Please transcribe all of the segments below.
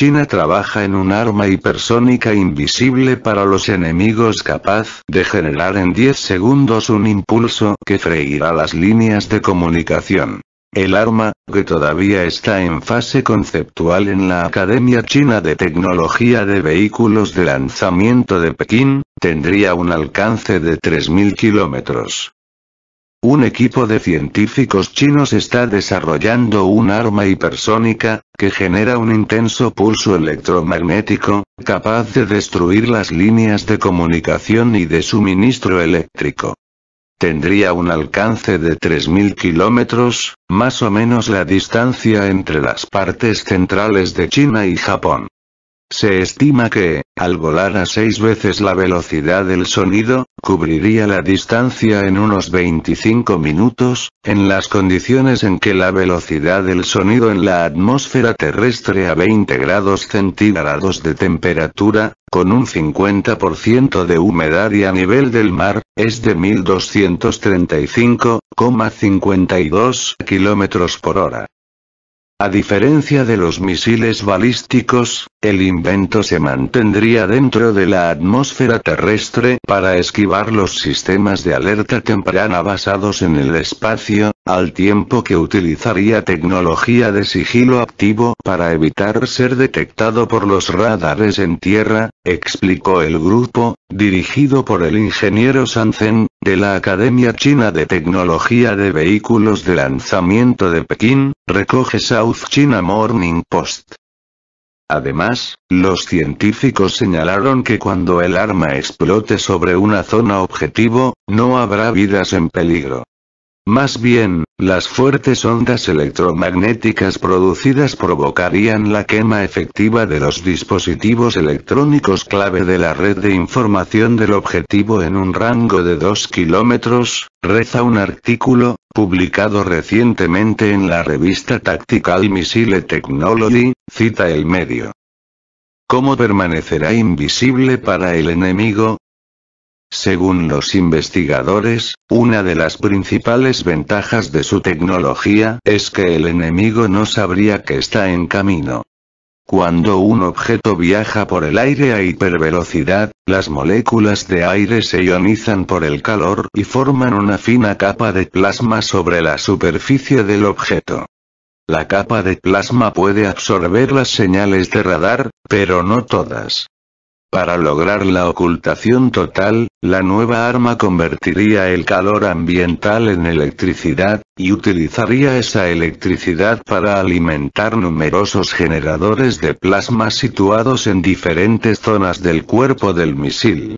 China trabaja en un arma hipersónica invisible para los enemigos capaz de generar en 10 segundos un impulso que freirá las líneas de comunicación. El arma, que todavía está en fase conceptual en la Academia China de Tecnología de Vehículos de Lanzamiento de Pekín, tendría un alcance de 3.000 kilómetros. Un equipo de científicos chinos está desarrollando un arma hipersónica, que genera un intenso pulso electromagnético, capaz de destruir las líneas de comunicación y de suministro eléctrico. Tendría un alcance de 3.000 kilómetros, más o menos la distancia entre las partes centrales de China y Japón. Se estima que, al volar a seis veces la velocidad del sonido, cubriría la distancia en unos 25 minutos, en las condiciones en que la velocidad del sonido en la atmósfera terrestre a 20 grados centígrados de temperatura, con un 50% de humedad y a nivel del mar, es de 1235,52 km por hora. A diferencia de los misiles balísticos, el invento se mantendría dentro de la atmósfera terrestre para esquivar los sistemas de alerta temprana basados en el espacio, al tiempo que utilizaría tecnología de sigilo activo para evitar ser detectado por los radares en tierra, explicó el grupo, dirigido por el ingeniero Sanzen, de la Academia China de Tecnología de Vehículos de Lanzamiento de Pekín, recoge South China Morning Post. Además, los científicos señalaron que cuando el arma explote sobre una zona objetivo, no habrá vidas en peligro. Más bien, las fuertes ondas electromagnéticas producidas provocarían la quema efectiva de los dispositivos electrónicos clave de la red de información del objetivo en un rango de 2 kilómetros, reza un artículo, publicado recientemente en la revista Tactical Missile Technology, cita el medio. ¿Cómo permanecerá invisible para el enemigo? Según los investigadores, una de las principales ventajas de su tecnología es que el enemigo no sabría que está en camino. Cuando un objeto viaja por el aire a hipervelocidad, las moléculas de aire se ionizan por el calor y forman una fina capa de plasma sobre la superficie del objeto. La capa de plasma puede absorber las señales de radar, pero no todas. Para lograr la ocultación total, la nueva arma convertiría el calor ambiental en electricidad, y utilizaría esa electricidad para alimentar numerosos generadores de plasma situados en diferentes zonas del cuerpo del misil.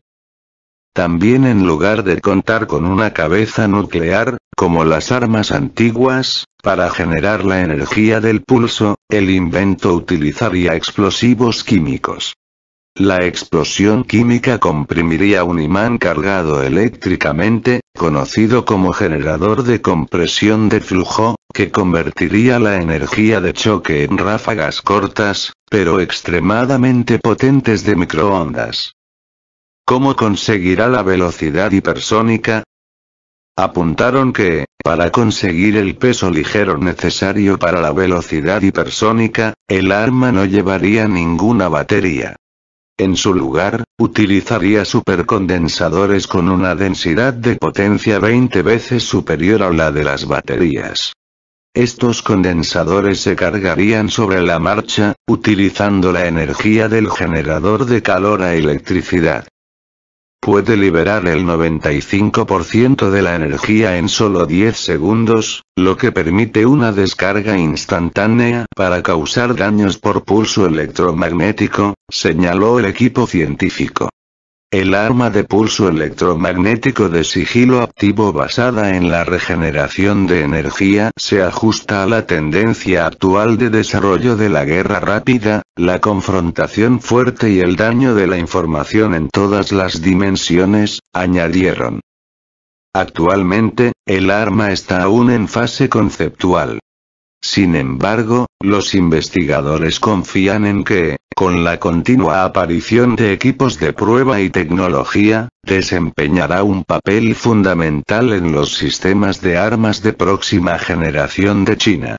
También en lugar de contar con una cabeza nuclear, como las armas antiguas, para generar la energía del pulso, el invento utilizaría explosivos químicos. La explosión química comprimiría un imán cargado eléctricamente, conocido como generador de compresión de flujo, que convertiría la energía de choque en ráfagas cortas, pero extremadamente potentes de microondas. ¿Cómo conseguirá la velocidad hipersónica? Apuntaron que, para conseguir el peso ligero necesario para la velocidad hipersónica, el arma no llevaría ninguna batería. En su lugar, utilizaría supercondensadores con una densidad de potencia 20 veces superior a la de las baterías. Estos condensadores se cargarían sobre la marcha, utilizando la energía del generador de calor a electricidad puede liberar el 95% de la energía en solo 10 segundos, lo que permite una descarga instantánea para causar daños por pulso electromagnético, señaló el equipo científico. El arma de pulso electromagnético de sigilo activo basada en la regeneración de energía se ajusta a la tendencia actual de desarrollo de la guerra rápida, la confrontación fuerte y el daño de la información en todas las dimensiones, añadieron. Actualmente, el arma está aún en fase conceptual, sin embargo, los investigadores confían en que, con la continua aparición de equipos de prueba y tecnología, desempeñará un papel fundamental en los sistemas de armas de próxima generación de China.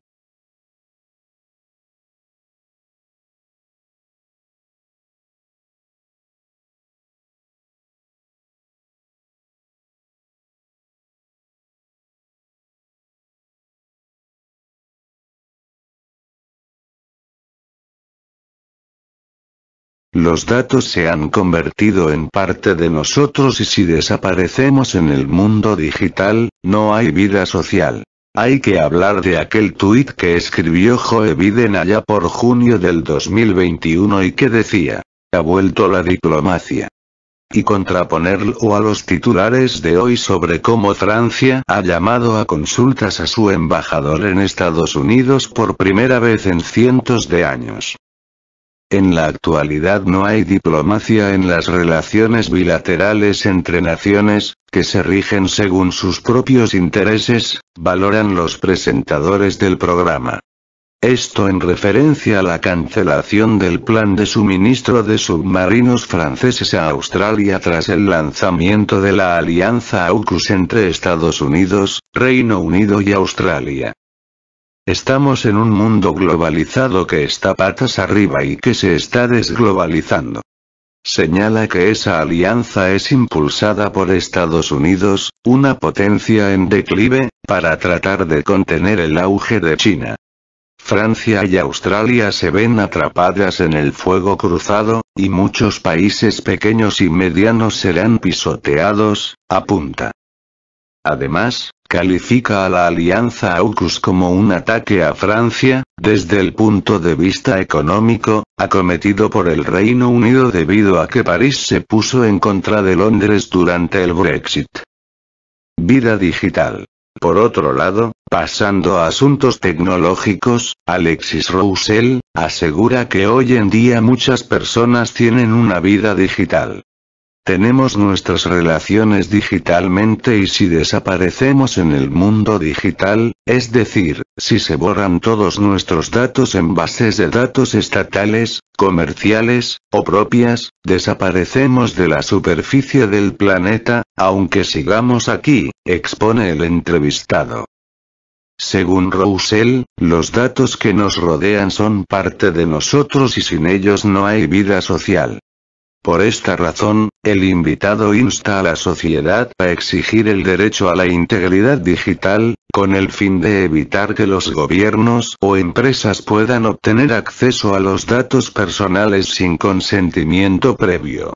Los datos se han convertido en parte de nosotros y si desaparecemos en el mundo digital, no hay vida social. Hay que hablar de aquel tuit que escribió Joe Biden allá por junio del 2021 y que decía, ha vuelto la diplomacia. Y contraponerlo a los titulares de hoy sobre cómo Francia ha llamado a consultas a su embajador en Estados Unidos por primera vez en cientos de años. En la actualidad no hay diplomacia en las relaciones bilaterales entre naciones, que se rigen según sus propios intereses, valoran los presentadores del programa. Esto en referencia a la cancelación del plan de suministro de submarinos franceses a Australia tras el lanzamiento de la alianza AUKUS entre Estados Unidos, Reino Unido y Australia. Estamos en un mundo globalizado que está patas arriba y que se está desglobalizando. Señala que esa alianza es impulsada por Estados Unidos, una potencia en declive, para tratar de contener el auge de China. Francia y Australia se ven atrapadas en el fuego cruzado, y muchos países pequeños y medianos serán pisoteados, apunta. Además, califica a la alianza AUKUS como un ataque a Francia, desde el punto de vista económico, acometido por el Reino Unido debido a que París se puso en contra de Londres durante el Brexit. Vida digital. Por otro lado, pasando a asuntos tecnológicos, Alexis Roussel, asegura que hoy en día muchas personas tienen una vida digital. Tenemos nuestras relaciones digitalmente y si desaparecemos en el mundo digital, es decir, si se borran todos nuestros datos en bases de datos estatales, comerciales, o propias, desaparecemos de la superficie del planeta, aunque sigamos aquí, expone el entrevistado. Según Roussel, los datos que nos rodean son parte de nosotros y sin ellos no hay vida social. Por esta razón, el invitado insta a la sociedad a exigir el derecho a la integridad digital, con el fin de evitar que los gobiernos o empresas puedan obtener acceso a los datos personales sin consentimiento previo.